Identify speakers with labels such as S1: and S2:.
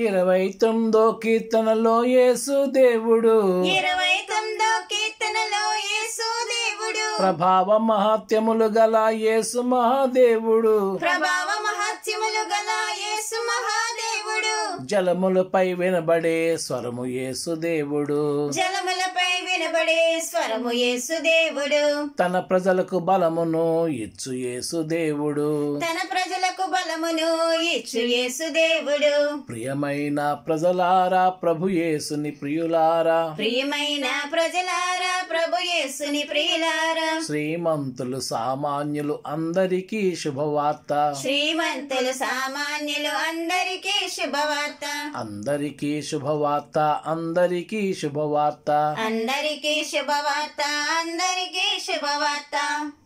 S1: ఇరవై తొమ్మిదో కీర్తనలో యేసు దేవుడు
S2: ఇరవై తొమ్మిదో కీర్తనలో యేసు దేవుడు ప్రభావ
S1: మహాత్యములు గల యేసు మహాదేవుడు ప్రభావ
S2: మహాత్యములు గల యేసు మహాదేవుడు
S3: జలములపై వినబడే స్వరము యేసు దేవుడు జలములపై
S2: వినబడే స్వరము దేవుడు
S3: తన ప్రజలకు బలమును ఇచ్చు దేవుడు తన
S2: ప్రజలకు బలమును ఇచ్చు దేవుడు
S3: ప్రియమైన ప్రజలారా ప్రభు యేసుని ప్రియులారా
S2: ప్రియమైన ప్రజలారా యేసుని ప్రియులారా
S3: శ్రీమంతులు సామాన్యులు అందరికీ శుభవార్త
S2: శ్రీమంతులు సామాన్యులు అందరికీ శుభవార్త
S3: అందరికీ శుభవార్త అందరికీ శుభవార్త
S2: అందరికీ శుభవార్త అందరికీ శుభవార్త